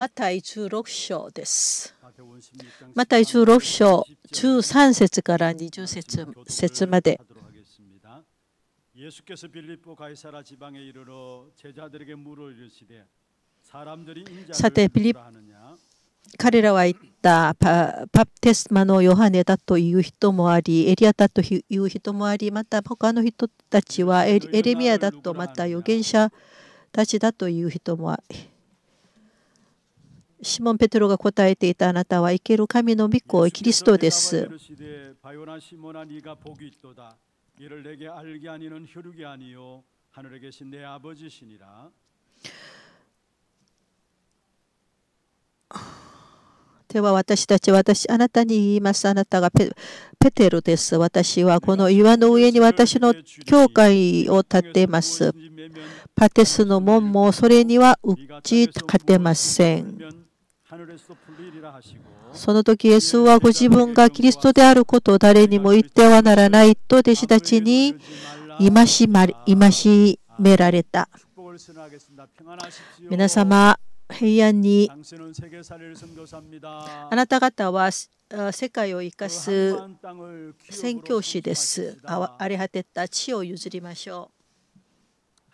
マタイ16章です。マタイ16章13節から20節節まで。예수께서빌립보가이사라지방에이르러제자들에게물어이르시되사람들이인자를彼らは言ったパプテスマのヨハネだという人もありエリアだという人もありまた他の人たちはエレミアだとまた預言者たちだという人もありシモン・ペテロが答えていたあなたは生ける神の御子キリストです。では私たち私あなたに言いますあなたがペテロです私はこの岩の上に私の教会を建てますパテスの門もそれには打ち勝てませんその時、イエスはご自分がキリストであることを誰にも言ってはならないと弟子たちに戒められた。皆様、平安にあなた方は世界を生かす宣教師です。荒れ果てた地を譲りましょう。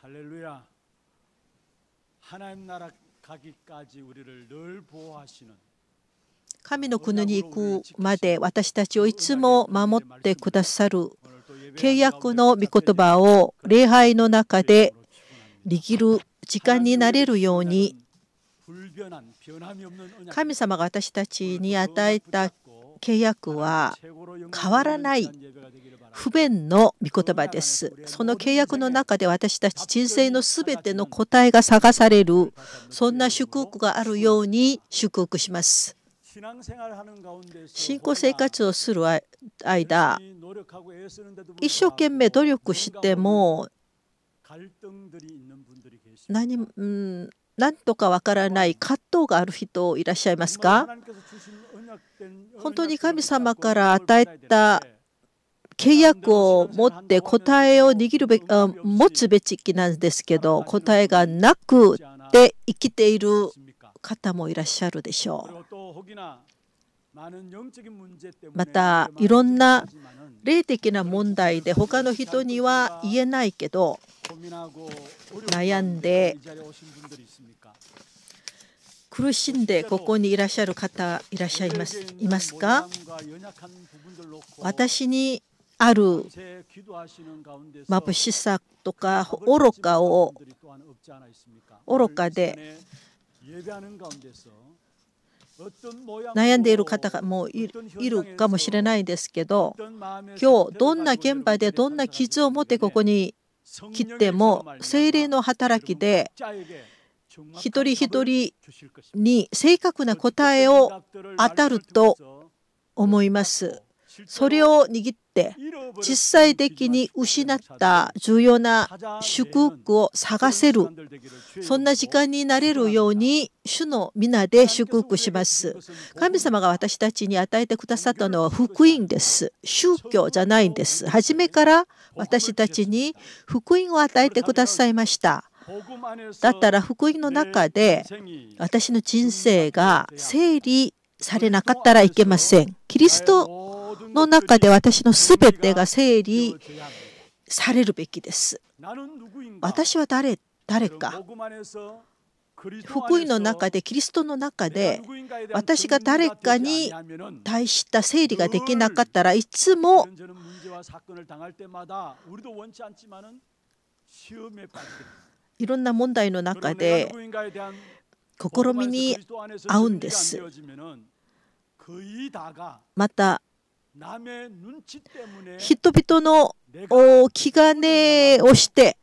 神の国に行くまで私たちをいつも守ってくださる契約の御言葉を礼拝の中で握る時間になれるように神様が私たちに与えた契約は変わらない不便の御言葉です。その契約の中で私たち人生のすべての答えが探される、そんな祝福があるように祝福します。信仰生活をする間、一生懸命努力しても、何、うん、何とかわからない葛藤がある人いらっしゃいますか本当に神様から与えた契約を持って答えを握るべ持つべきなんですけど、答えがなくて生きている方もいらっしゃるでしょう。また、いろんな霊的な問題で他の人には言えないけど、悩んで苦しんでここにいらっしゃる方いらっしゃいますいますか私にある眩しさとか愚かを愚かで悩んでいる方がもういるかもしれないですけど今日どんな現場でどんな傷を持ってここに来ても精霊の働きで一人一人に正確な答えを当たると思います。それを握って実際的に失った重要な祝福を探せるそんな時間になれるように主の皆で祝福します神様が私たちに与えてくださったのは福音です宗教じゃないんです初めから私たちに福音を与えてくださいましただったら福音の中で私の人生が整理されなかったらいけません。キリストの中で私の全てが整理されるべきです。私は誰誰か福音の中でキリストの中で私が誰かに対した整理ができなかったらいつもいろんな問題の中で試みに合うんです。また人々の気兼ねをして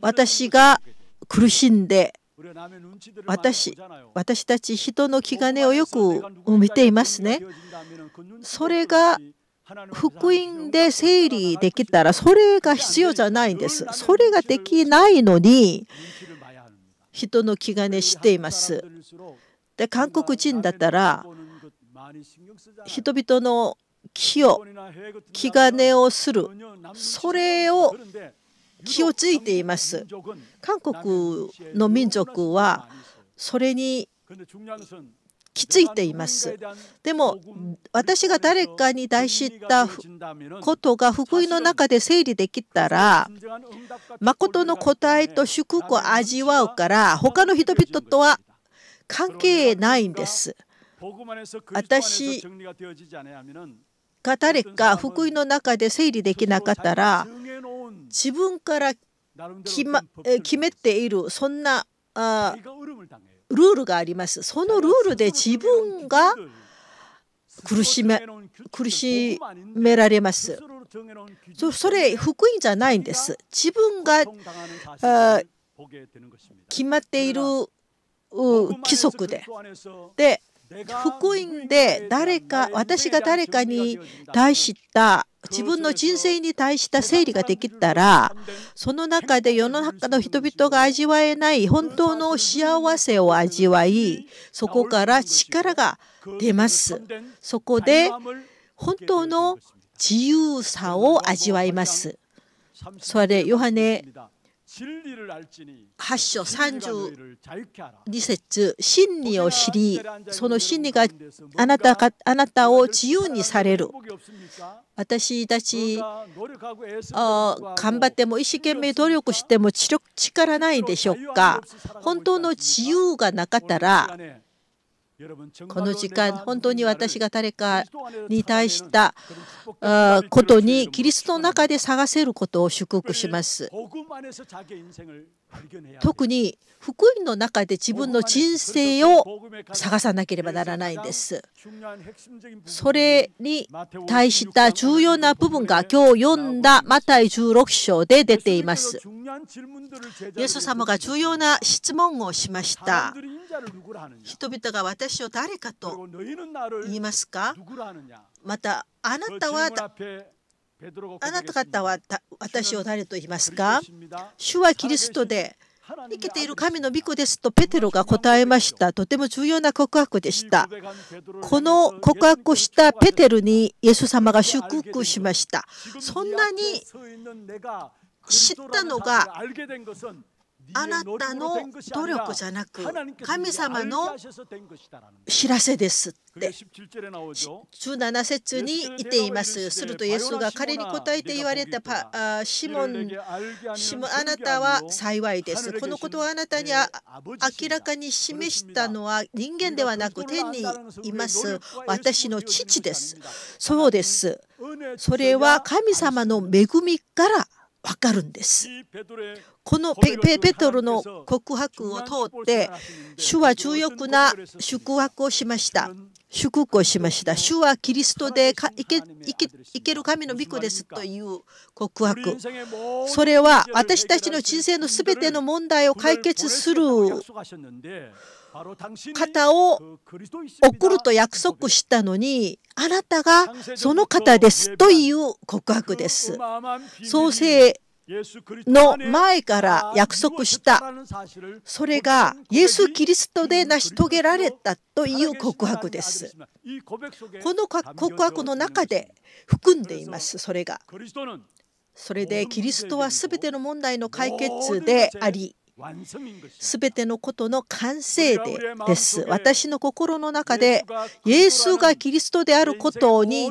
私が苦しんで私私たち人の気兼ねをよく見ていますね。それが福音で整理できたらそれが必要じゃないんです。それができないのに人の気兼ねしています。で韓国人だったら人々の木を気兼ねをするそれを気をついています韓国の民族はそれに気ついていますでも私が誰かに対したことが福音の中で整理できたら誠の答えと祝福を味わうから他の人々とは関係ないんです。私か誰か福音の中で整理できなかったら自分から決,、ま、決めているそんなあルールがありますそのルールで自分が苦しめ苦しめられますそれ福音じゃないんです自分が決まっている規則でで福音で誰か私が誰かに対した自分の人生に対した整理ができたらその中で世の中の人々が味わえない本当の幸せを味わいそこから力が出ますそこで本当の自由さを味わいますそれヨハネ8章32節真理を知りその真理があなたがあなたを自由にされる私たち頑張っても一生懸命努力しても力ないでしょうか本当の自由がなかったらこの時間、本当に私が誰かに対したことに、キリストの中で探せることを祝福します。特に、福音の中で自分の人生を探さなければならないんです。それに対した重要な部分が今日読んだマタイ16章で出ています。イエス様が重要な質問をしました。人々が私を誰かと言いますかまたあなたはあなた方は私を誰と言いますか主はキリストで生きている神の御子ですとペテロが答えました。とても重要な告白でした。この告白したペテロにイエス様が祝福しました。そんなに知ったのがあなたの努力じゃなく神様の知らせですって17節に言っていますするとイエスが彼に答えて言われたパあシモンシモあなたは幸いですこのことをあなたに明らかに示したのは人間ではなく天にいます私の父ですそうですそれは神様の恵みから分かるんですこのペペトロの告白を通って主は重欲な宿泊をしました祝福をしました主はキリストでいけいけいける神の御子ですという告白それは私たちの人生の全ての問題を解決する方を送ると約束したのにあなたがその方ですという告白です。創世の前から約束したそれがイエス・キリストで成し遂げられたという告白ですこの告白の中で含んでいますそれがそれでキリストは全ての問題の解決でありすべてのことの完成でです。私の心の中でイエスがキリストであることに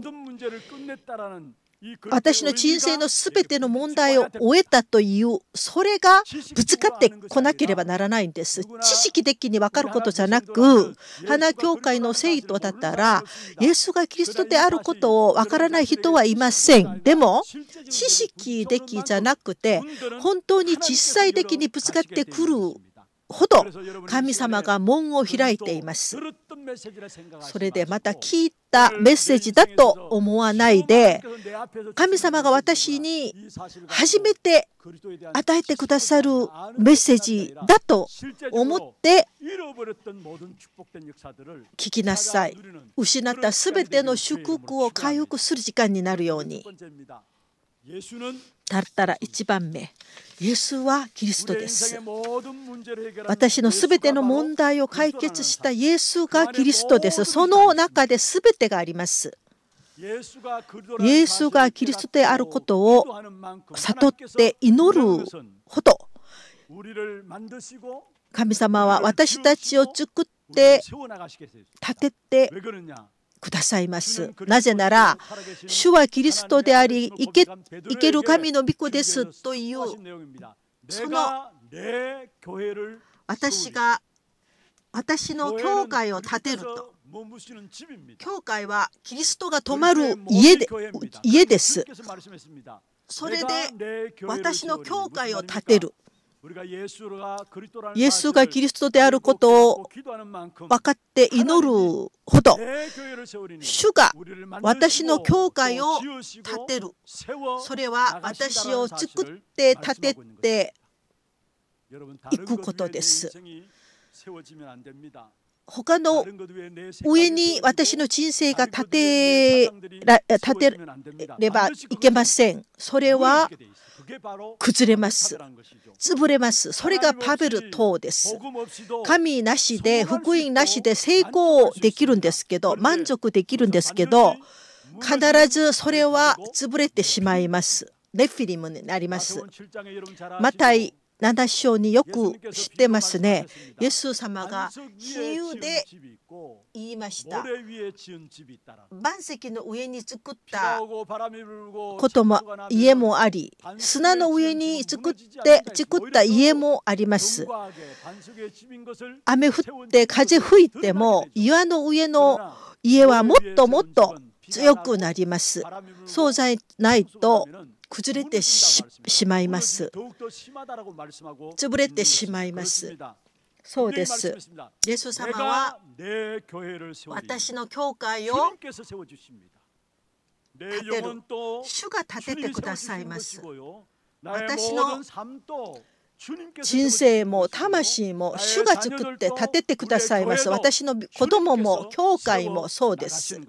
私の人生の全ての問題を終えたというそれがぶつかってこなければならないんです知識的に分かることじゃなく花教会の生徒だったらイエスがキリストであることを分からない人はいませんでも知識的じゃなくて本当に実際的にぶつかってくるほど神様が門を開いています。それでまた聞いたメッセージだと思わないで神様が私に初めて与えてくださるメッセージだと思って聞きなさい失った全ての祝福を回復する時間になるようにだったら1番目イエスはキリストです。私のすべての問題を解決したイエスがキリストです。その中ですべてがあります。イエスがキリストであることを悟って祈るほど神様は私たちを作って立ててくださいます。なぜなら、主はキリストであり、生けける神の御子ですという、その私が私の教会を建てると。教会はキリストが泊まる家で家です。それで私の教会を建てる。イエスがキリストであることを分かって祈るほど、主が私の教会を建てる。それは私を作って建てていくことです。他の上に私の人生が立て立てればいけません。それは崩れます潰れますそれがパベル等です神なしで福音なしで成功できるんですけど満足できるんですけど必ずそれは潰れてしまいますネフィリムになりますマタイ7章によく知ってますね。イエス様が比喩で言いました。万石の上に作ったことも家もあり、砂の上に作って作った家もあります。雨降って風吹いても岩の上の家はもっともっと強くなります。そうじゃないと崩れてしまいます。潰れてしまいます。そうです。イエス様は私の教会を立てる。主が立ててくださいます。私の人生も魂も主が作って立ててくださいます。私の子供も教会もそうです。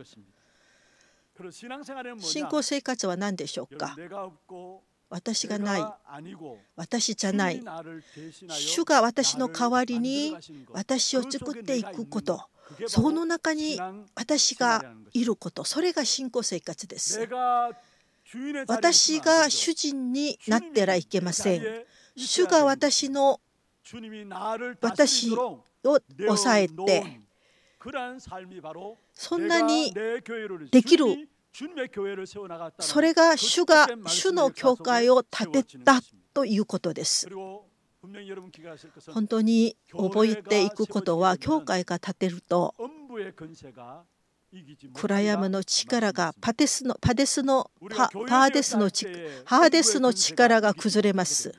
信仰生活は何でしょうか私がない私じゃない主が私の代わりに私を作っていくことその中に私がいることそれが信仰生活です私が主人になってはいけません主が私の私を抑えてそんなにできるそれが主が主の教会を建てたということです。本当に覚えていくことは教会が建てると暗闇の力がパデスのパデスのパーデスのハーデスの力が崩れます。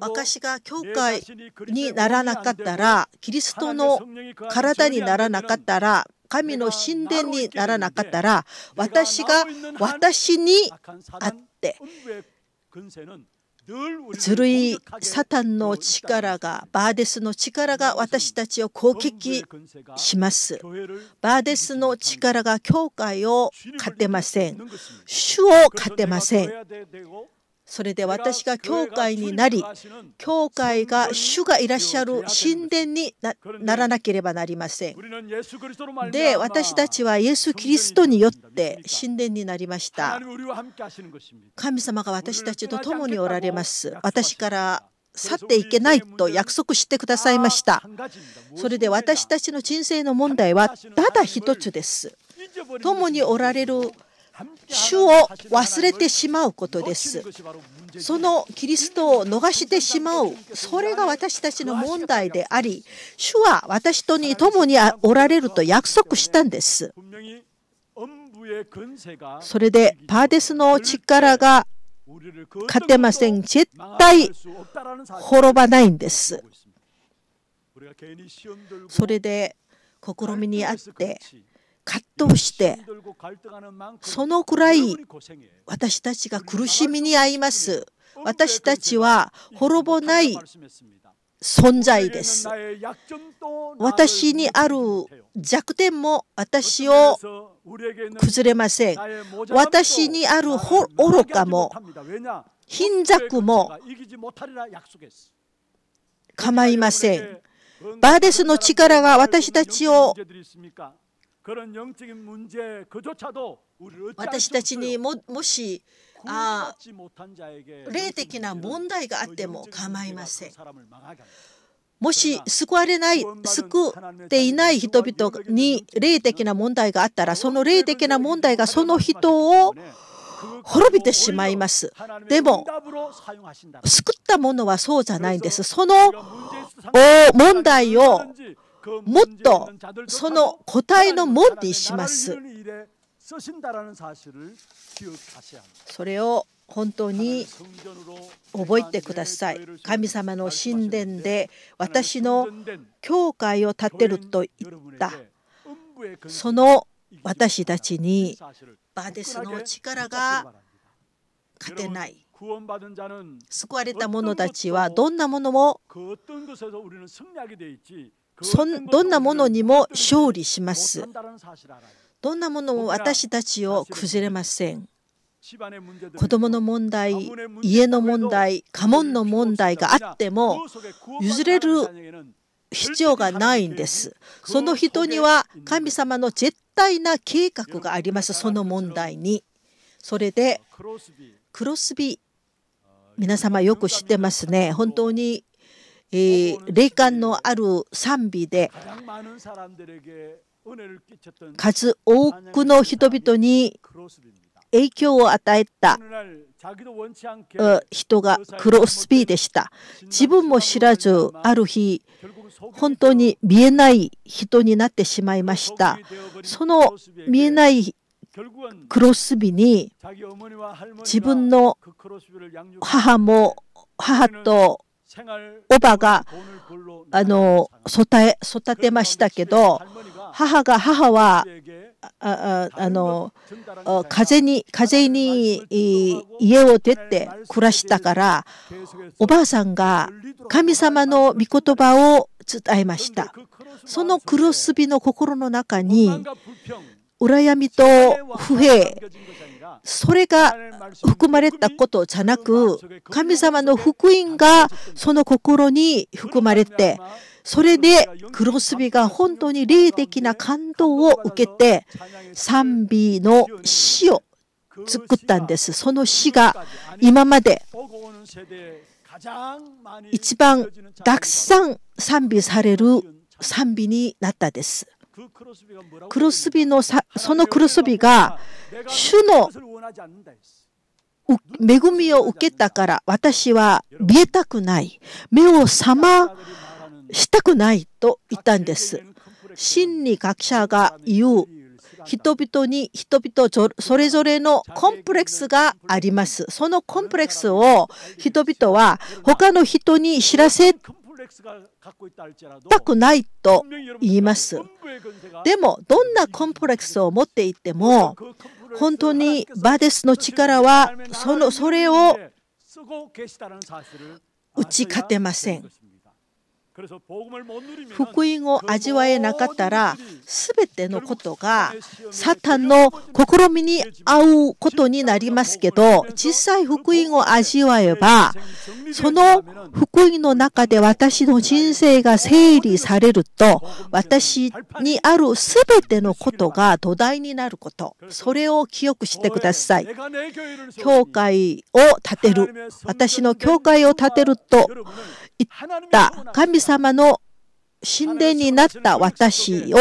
私が教会にならなかったら、キリストの体にならなかったら、神の神殿にならなかったら、私が私にあって、ずるいサタンの力がバーデスの力が私たちを攻撃しますバーデスの力が教会を勝てません主を勝てませんそれで私が教会になり、教会が主がいらっしゃる神殿にならなければなりません。で、私たちはイエス・キリストによって神殿になりました。神様が私たちと共におられます。私から去っていけないと約束してくださいました。それで私たちの人生の問題はただ一つです。共におられる主を忘れてしまうことですそのキリストを逃してしまうそれが私たちの問題であり主は私とに共におられると約束したんですそれでパーデスの力が勝てません絶対滅ばないんですそれで試みにあって葛藤してそのくらい私たちが苦しみに遭います私たちは滅ぼない存在です私にある弱点も私を崩れません私にある愚かも貧弱も構いませんバーデスの力が私たちを私たちにももしあ霊的な問題があっても構いません。もし救われない、救っていない人々に霊的な問題があったら、その霊的な問題がその人を滅びてしまいます。でも、救ったものはそうじゃないんです。その問題をもっとその答えの門にします。それを本当に覚えてください。神様の神殿で私の教会を建てると言ったその私たちにバデスの力が勝てない。救われた者たちはどんなものもそんどんなものにも勝利します。どんなものも私たちを崩れません。子どもの問題、家の問題、家紋の問題があっても譲れる必要がないんです。その人には神様の絶対な計画があります、その問題に。それで、クロスビー、皆様よく知ってますね。本当に霊感のある賛美で数多くの人々に影響を与えた人がクロスビーでした。自分も知らず、ある日、本当に見えない人になってしまいました。その見えないクロスビーに自分の母も母とおばがあの育てましたけど母が母はああの風に風に家を出て暮らしたからおばあさんが神様の御言葉を伝えましたその黒すびの心の中に羨みと不平それが含まれたことじゃなく神様の福音がその心に含まれてそれでクロスビが本当に霊的な感動を受けて賛美の詩を作ったんですその詩が今まで一番たくさん賛美される賛美になったです。黒すびのさその黒スビが主の恵みを受けたから私は見えたくない目を覚ましたくないと言ったんです真理学者が言う人々に人々それぞれのコンプレックスがありますそのコンプレックスを人々は他の人に知らせたくないと言います。でも、どんなコンプレックスを持っていても、本当にバデスの力はそのそれを打ち勝てません。福音を味わえなかったら全てのことがサタンの試みに合うことになりますけど実際福音を味わえばその福音の中で私の人生が整理されると私にある全てのことが土台になることそれを記憶してください。教会を建てる私の教会を建てるとった神様の神殿になった私を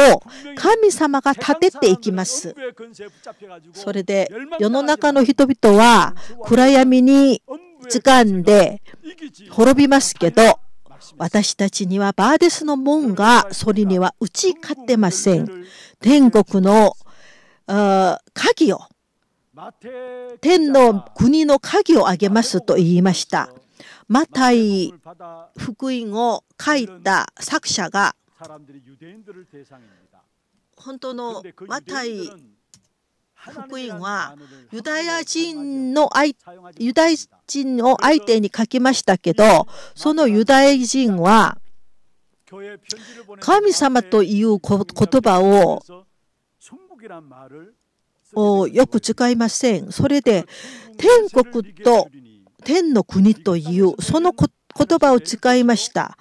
神様が立てていきます。それで世の中の人々は暗闇に掴んで滅びますけど私たちにはバーデスの門がそれには打ち勝ってません。天国の鍵を天の国の鍵をあげますと言いました。マタイ福音を書いた作者が本当のマタイ福音はユダヤ人の相ユダヤ人を相手に書きましたけどそのユダヤ人は神様という言葉をよく使いません。それで天国と天の国というその言葉を使いました。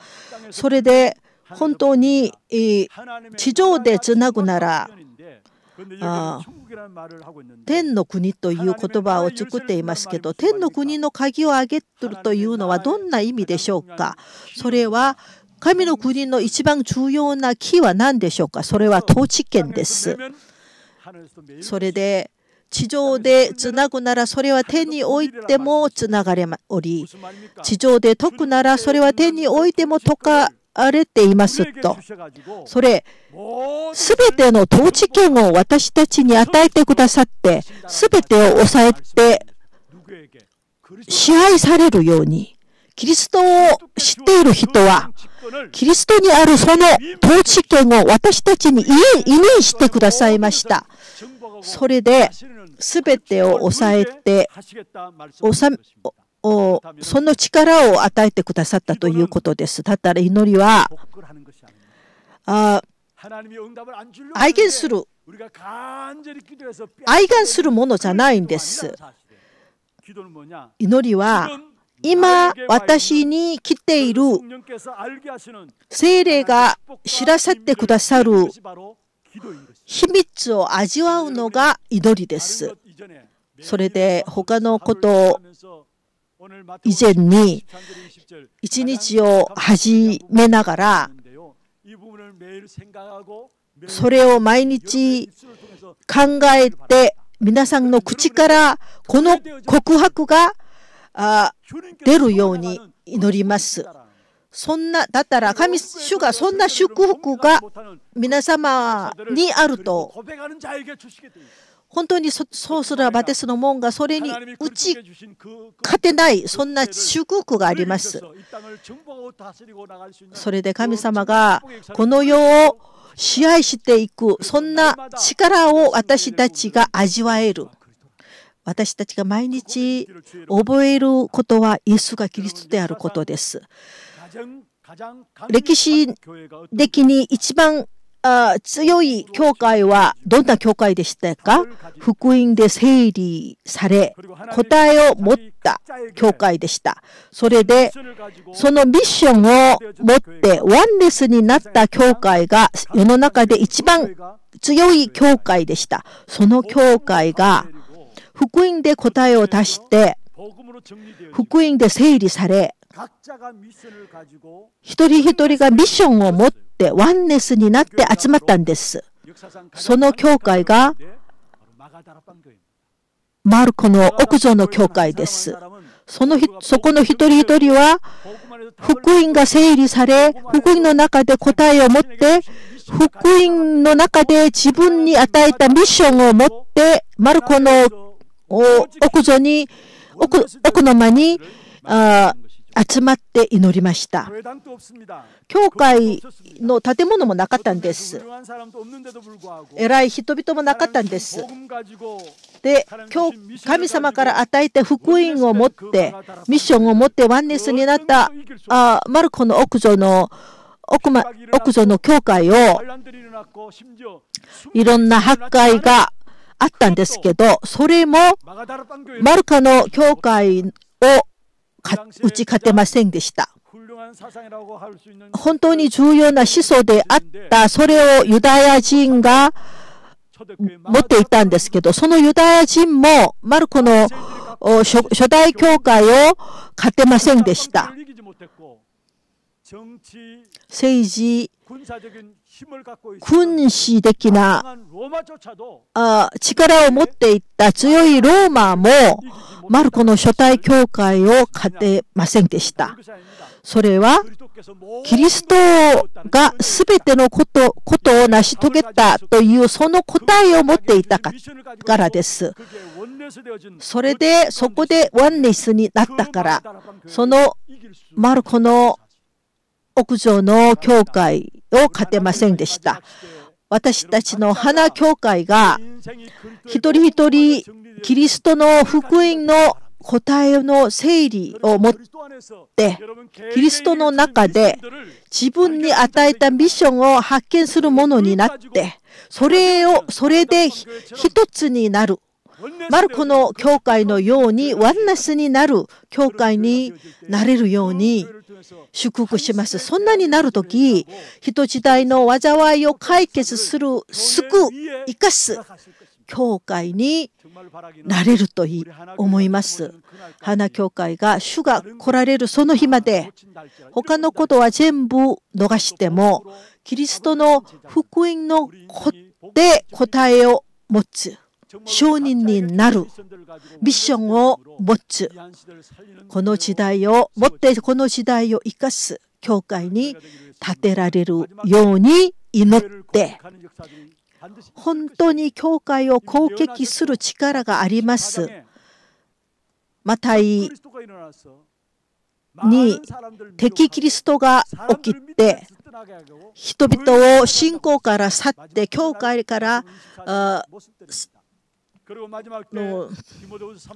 それで本当に地上でつなぐならあ天の国という言葉を作っていますけど天の国の鍵を上げるというのはどんな意味でしょうかそれは神の国の一番重要な木は何でしょうかそれは統治権です。それで地上でつなぐならそれは天においてもつながれおり、地上で解くならそれは天においても解かれていますと。それ、すべての統治権を私たちに与えてくださって、すべてを抑えて支配されるように、キリストを知っている人は、キリストにあるその統治権を私たちに委任してくださいました。それで全てを抑えてその力を与えてくださったということです。だったら祈りは愛言する愛願するものじゃないんです。祈りは今私に来ている精霊が知らせてくださる秘密を味わうのが祈りです。それで他のこと以前に一日を始めながらそれを毎日考えて皆さんの口からこの告白が出るように祈ります。そんな、だったら神主がそんな祝福が皆様にあると、本当にそうすればですの門がそれに打ち勝てない、そんな祝福があります。それで神様がこの世を支配していく、そんな力を私たちが味わえる。私たちが毎日覚えることはイエスがキリストであることです。歴史的に一番強い教会はどんな教会でしたか福音で整理され答えを持った教会でしたそれでそのミッションを持ってワンレスになった教会が世の中で一番強い教会でしたその教会が福音で答えを出して福音で整理され一人一人がミッションを持ってワンネスになって集まったんですその教会がマルコの奥蔵の教会ですそのそこの一人一人は福音が整理され福音の中で答えを持って福音の中で自分に与えたミッションを持ってマルコの屋上に奥奥の間にあ集まって祈りました教会の建物もなかったんです偉い人々もなかったんですで今日神様から与えて福音を持ってミッションを持ってワンネスになったあマルコの奥の奥,、ま、屋上の教会をいろんな破壊があったんですけど、それもマルカの教会を打ち勝てませんでした。本当に重要な思想であった、それをユダヤ人が持っていたんですけど、そのユダヤ人もマルコの初代教会を勝てませんでした。政治君主的なあ力を持っていった強いローマも、マルコの初代教会を勝てませんでした。それは、キリストが全てのこと、ことを成し遂げたというその答えを持っていたからです。それで、そこでワンネスになったから、そのマルコの屋上の教会を勝てませんでした。私たちの花教会が一人一人キリストの福音の答えの整理を持ってキリストの中で自分に与えたミッションを発見するものになってそれをそれで一つになるマルコの教会のようにワンナスになる教会になれるように祝福します。そんなになるとき、人時代の災いを解決する、救う、生かす教会になれると思います。花教会が主が来られるその日まで、他のことは全部逃しても、キリストの福音の子で答えを持つ。商人になるミッションを持つこの時代を持ってこの時代を生かす教会に建てられるように祈って本当に教会を攻撃する力があります。またいに敵キリストが起きて人々を信仰から去って教会から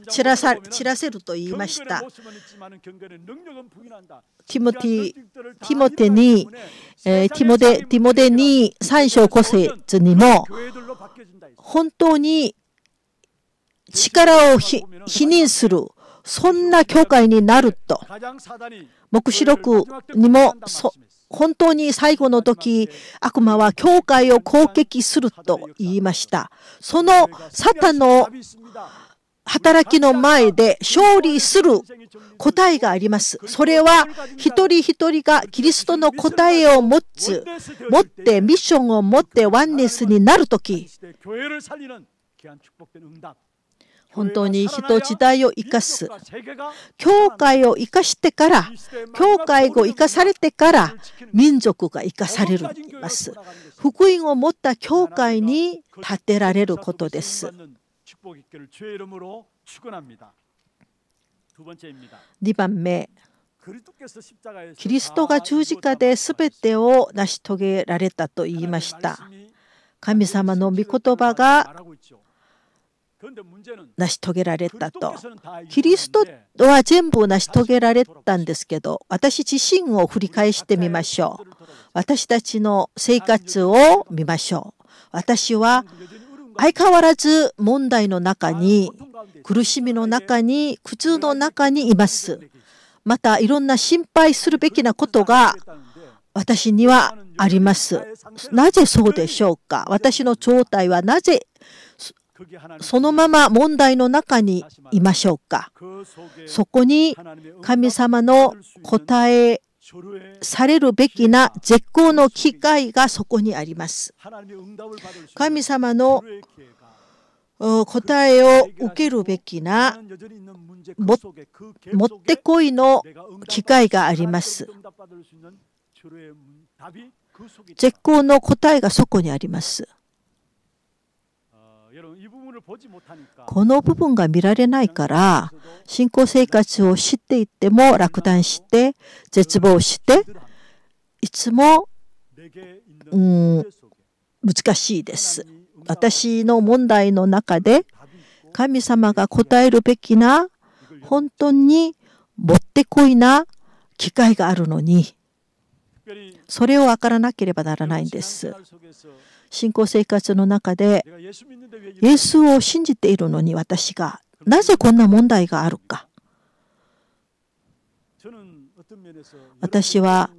チ散らさ散らせると言いました。ティモティ、ティモテに、えー、ティモデ、ティモデに3章5節にも、本当に力を否認する、そんな教会になると、目視録にもそ本当に最後の時悪魔は教会を攻撃すると言いましたそのサタンの働きの前で勝利する答えがあります。それは一人一人がキリストの答えを持つ、持ってミッションを持ってワンネスになる時本当に人時代を生かす教会を生かしてから教会を生かされてから民族が生かされるんす福音を持った教会に建てられることです2番目キリストが十字架で全てを成し遂げられたと言いました神様の御言葉が成し遂げられたと。キリストは全部成し遂げられたんですけど、私自身を振り返してみましょう。私たちの生活を見ましょう。私は相変わらず問題の中に、苦しみの中に、苦痛の中にいます。また、いろんな心配するべきなことが私にはあります。なぜそうでしょうか私の状態はなぜそのまま問題の中にいましょうかそこに神様の答えされるべきな絶好の機会がそこにあります神様の答えを受けるべきなもってこいの機会があります絶好の答えがそこにありますこの部分が見られないから信仰生活を知っていっても落胆して絶望していつも、うん、難しいです。私の問題の中で神様が答えるべきな本当にもってこいな機会があるのにそれを分からなければならないんです。信仰生活の中で、イエスを信じているのに私が、なぜこんな問題があるか。私は、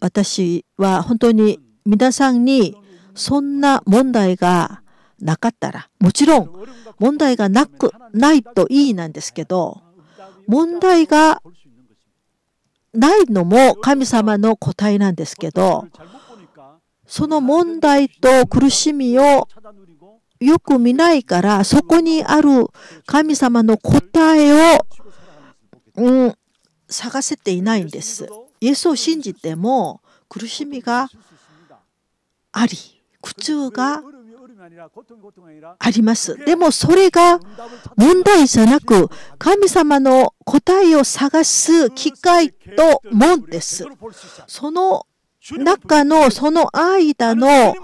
私は本当に皆さんにそんな問題がなかったら、もちろん問題がなく、ないといいなんですけど、問題がないのも神様の答えなんですけど、その問題と苦しみをよく見ないから、そこにある神様の答えを、うん、探せていないんです。イエスを信じても苦しみがあり、苦痛があります。でもそれが問題じゃなく、神様の答えを探す機会と門です。その中のその間の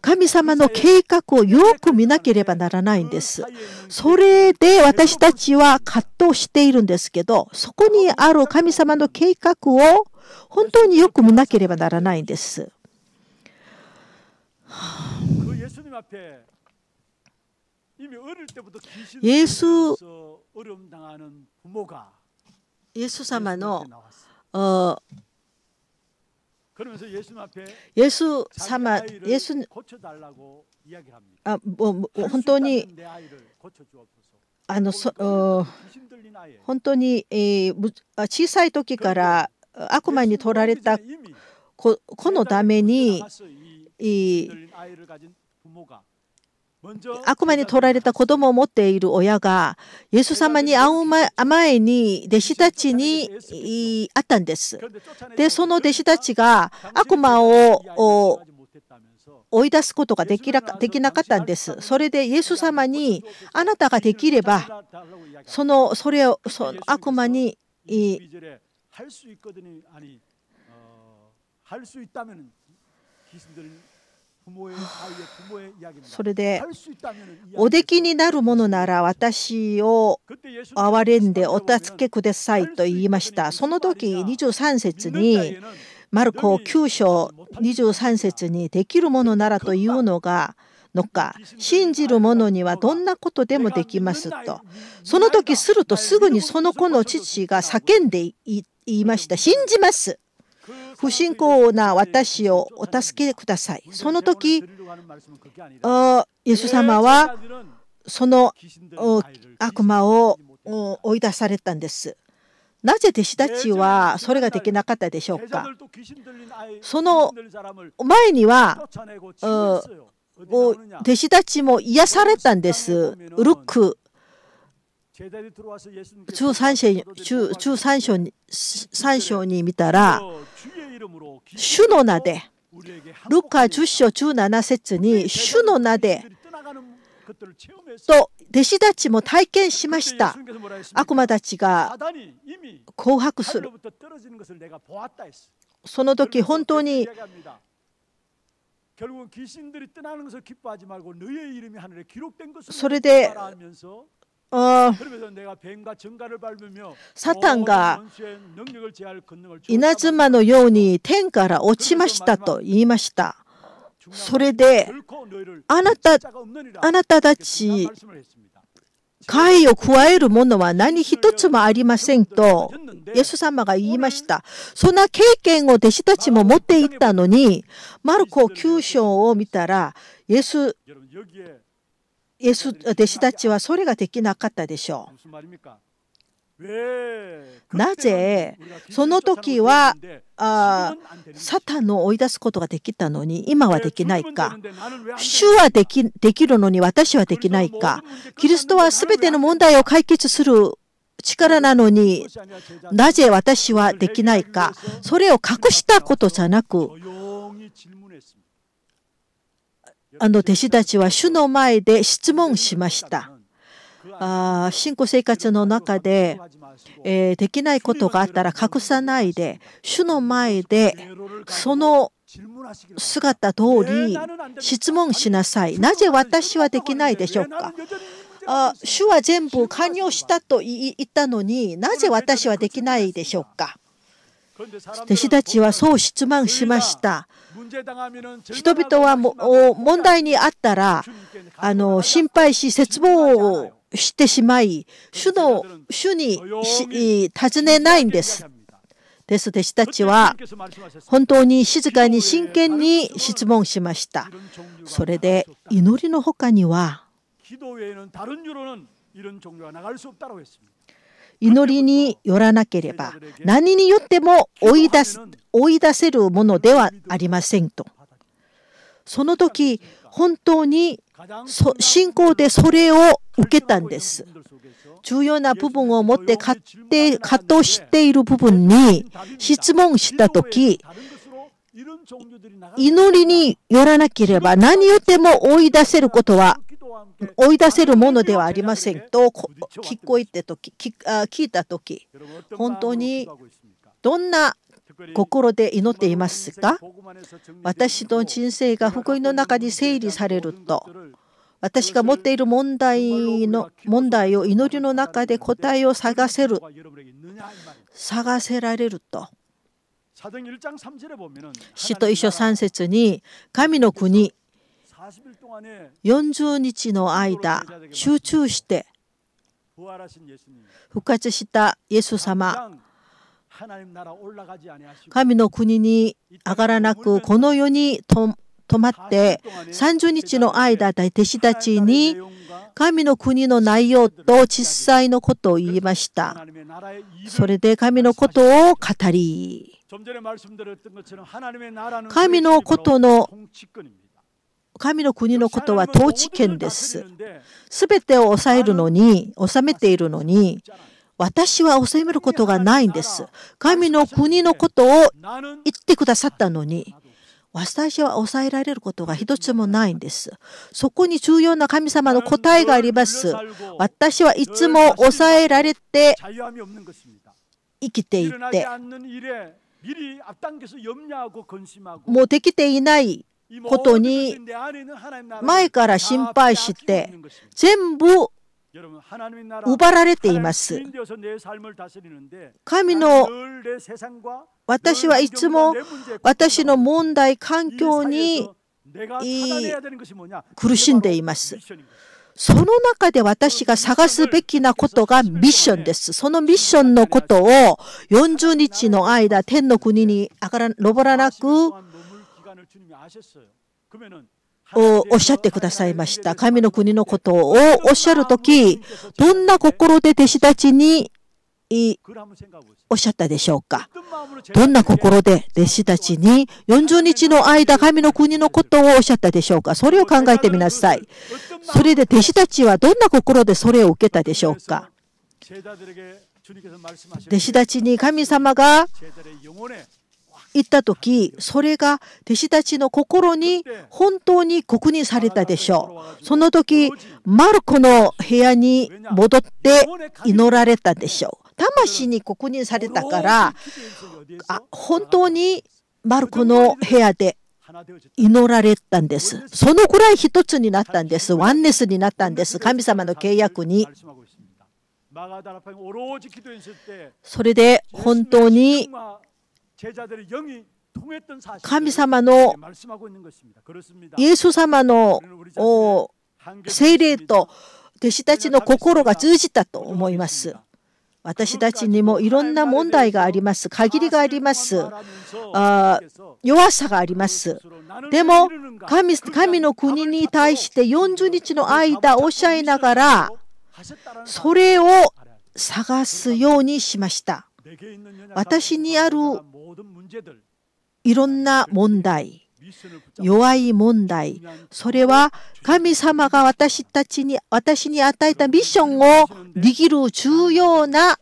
神様の計画をよく見なければならないんです。それで私たちは葛藤しているんですけど、そこにある神様の計画を本当によく見なければならないんです。イエスイエス様のイエス様、イエスあもう本当にあのそ本当に、えー、小さい時から悪魔に取られた子のために、え悪魔に取られた子供を持っている親が、イエス様に会う前に弟子たちに会ったんです。で、その弟子たちが悪魔を追い出すことができなかったんです。それでイエス様に、あなたができれば、そのそれをその悪魔にそれでおできになるものなら私を憐れんでお助けくださいと言いましたその時23節にマルコ9章23節にできるものならというのがのか信じる者にはどんなことでもできますとその時するとすぐにその子の父が叫んで言いました信じます不信仰な私をお助けください。その時、イエス様はその悪魔を追い出されたんです。なぜ弟子たちはそれができなかったでしょうかその前には弟子たちも癒されたんです。ルク中三章に見たら主の名でルカ十0章17節に主の名でと弟子たちも体験しました悪魔たちが紅白するその時本当にそれでサタンが稲妻のように天から落ちましたと言いました。それであなたたち害を加えるものは何一つもありませんと、イエス様が言いました。そんな経験を弟子たちも持っていったのに、マルコ9章を見たら、イエスイエス弟子たちはそれができなかったでしょう。なぜその時はあサタンを追い出すことができたのに今はできないか主はできできるのに私はできないかキリストは全ての問題を解決する力なのになぜ私はできないかそれを隠したことじゃなくあの弟子たちは主の前で質問しました。あ信仰生活の中で、えー、できないことがあったら隠さないで主の前でその姿通り質問しなさい。なぜ私はできないでしょうかあ主は全部完了したと言ったのになぜ私はできないでしょうか弟子たちはそう質問しました。人々は問題にあったらあの心配し絶望をしてしまい主の主に尋ねないんです。です弟子たちは本当に静かに真剣に質問しました。それで祈りの他には祈りによらなければ何によっても追い出す追い出せるものではありませんとその時本当に信仰でそれを受けたんです重要な部分を持って葛藤している部分に質問した時祈りによらなければ何よっても追い出せることは追い出せるものではありませんと聞こえた時聞いた時本当にどんな心で祈っていますか私の人生が福音の中に整理されると私が持っている問題の問題を祈りの中で答えを探せる探せられると使徒一書3節に神の国40日の間集中して復活したイエス様神の国に上がらなくこの世にとまって30日の間弟子たちに神の国の内容と実際のことを言いましたそれで神のことを語り神のことの神の国のことは統治権です。すべてを抑えるのに、収めているのに、私は治めることがないんです。神の国のことを言ってくださったのに、私は抑えられることが一つもないんです。そこに重要な神様の答えがあります。私はいつも抑えられて生きていて、もうできていないことに前から心配して全部奪られています。神の私はいつも私の問題環境に苦しんでいます。その中で私が探すべきなことがミッションです。そのミッションのことを40日の間天の国に上がら登らなくをおっしゃってくださいました。神の国のことをおっしゃるとき、どんな心で弟子たちにおっしゃったでしょうかどんな心で弟子たちに40日の間神の国のことをおっしゃったでしょうかそれを考えてみなさい。それで弟子たちはどんな心でそれを受けたでしょうか弟子たちに神様が言った時それが弟子たちの心に本当に刻印されたでしょうその時マルコの部屋に戻って祈られたでしょう魂に刻印されたからあ本当にマルコの部屋で祈られたんです。そのくらい一つになったんです。ワンネスになったんです。神様の契約に。それで本当に神様のイエス様の精霊と弟子たちの心が通じたと思います。私たちにもいろんな問題があります。限りがあります。あ弱さがあります。でも神、神の国に対して40日の間おっしゃいながら、それを探すようにしました。私にあるいろんな問題、弱い問題、それは神様が私たちに、私に与えたミッションを握る重要な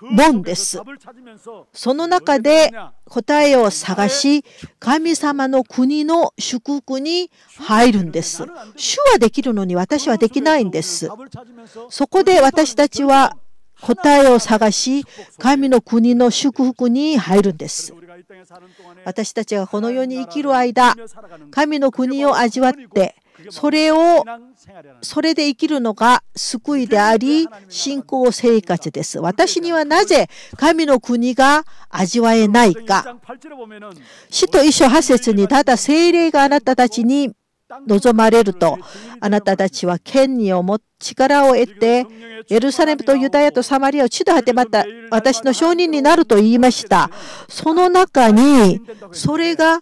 門です。その中で答えを探し、神様の国の祝福に入るんです。主はできるのに私はできないんです。そこで私たちは答えを探し、神の国の祝福に入るんです。私たちがこの世に生きる間、神の国を味わって、それを、それで生きるのが救いであり、信仰生活です。私にはなぜ神の国が味わえないか。使徒一書八節に、ただ精霊があなたたちに望まれると、あなたたちは権威を持っ力を得て、エルサレムとユダヤとサマリアを地で果てまた私の証人になると言いました。その中に、それが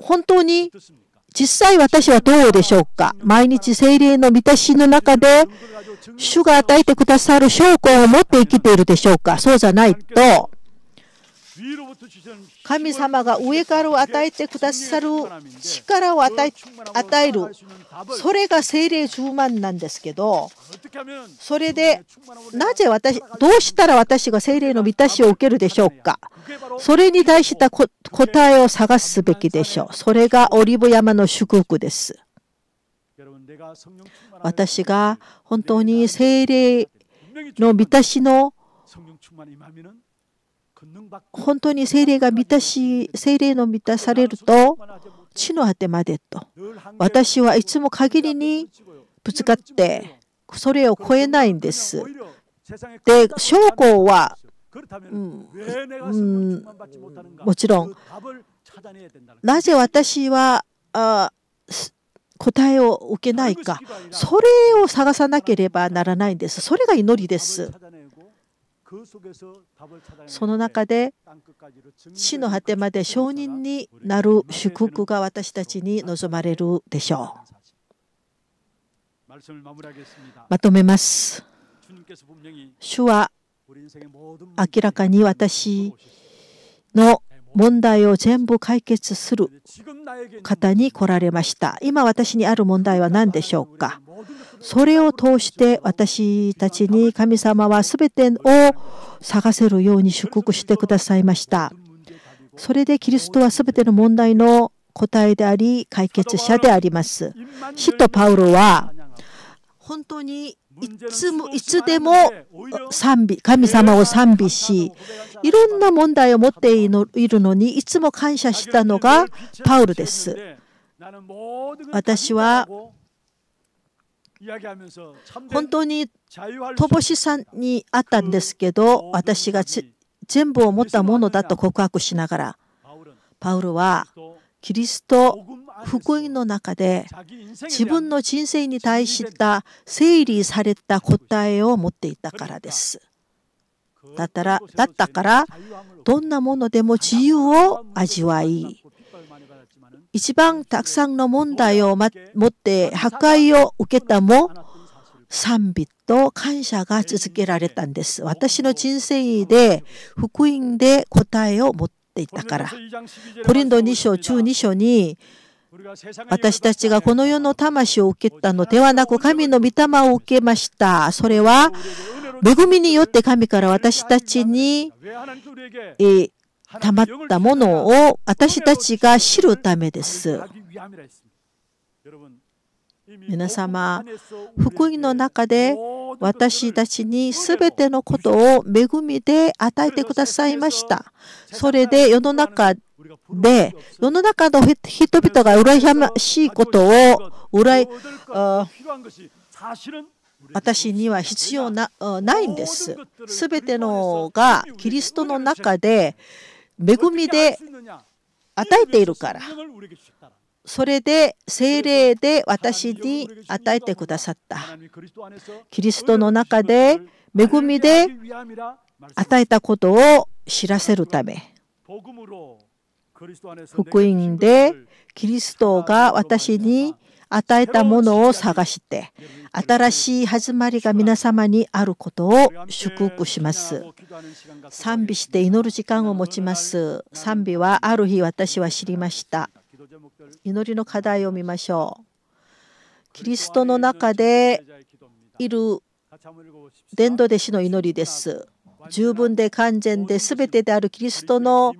本当に実際私はどうでしょうか毎日精霊の満たしの中で、主が与えてくださる証拠を持って生きているでしょうかそうじゃないと、神様が上から与えてくださる力を与え与えるそれが精霊充満なんですけどそれでなぜ私どうしたら私が精霊の満たしを受けるでしょうかそれに対した答えを探すべきでしょうそれがオリブ山の祝福です私が本当に精霊の満たしの本当に精霊が満たし、精霊の満たされると、地の果てまでと。私はいつも限りにぶつかって、それを超えないんです。で、将校は、うん、うん、もちろん、なぜ私はあ答えを受けないか、それを探さなければならないんです。それが祈りです。その中で死の果てまで証人になる祝福が私たちに望まれるでしょう。まとめます。主は明らかに私の問題を全部解決する方に来られました。今私にある問題は何でしょうかそれを通して私たちに神様は全てを探せるように祝福してくださいました。それでキリストは全ての問題の答えであり解決者であります。使徒パウロは本当にいつもいつでも賛美神様を賛美しいろんな問題を持っているのにいつも感謝したのがパウルです。私は本当に乏しさんにあったんですけど私が全部を持ったものだと告白しながらパウルはキリスト福音の中で自分の人生に対した整理された答えを持っていたからです。だったらだったからどんなものでも自由を味わい一番たくさんの問題を持って破壊を受けたも賛美と感謝が続けられたんです。私の人生で福音で答えを持っていたから。コリンド2章、1 2章に私たちがこの世の魂を受けたのではなく神の御霊を受けました。それは恵みによって神から私たちに、えー、溜まったものを私たちが知るためです。皆様、福音の中で私たちに全てのことを恵みで与えてくださいました。それで世の中で、世の中の人々が羨ましいことを羨あ私には必要なないんです。すべてのがキリストの中で恵みで与えているから。それで精霊で私に与えてくださった。キリストの中で恵みで与えたことを知らせるため。福音でキリストが私に与えたものを探して新しい始まりが皆様にあることを祝福します賛美して祈る時間を持ちます賛美はある日私は知りました祈りの課題を見ましょうキリストの中でいる伝道弟子の祈りです十分で完全で全てであるキリストの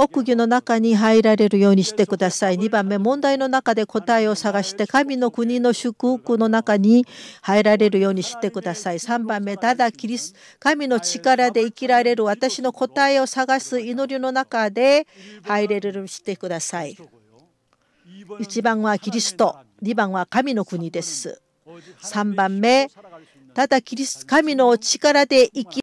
奥義の中に入られるようにしてください。2番目、問題の中で答えを探して、神の国の祝福の中に入られるようにしてください。3番目、ただキリス神の力で生きられる私の答えを探す祈りの中で入れるようにしてください。1番はキリスト、2番は神の国です。3番目、ただキリス神の力で生き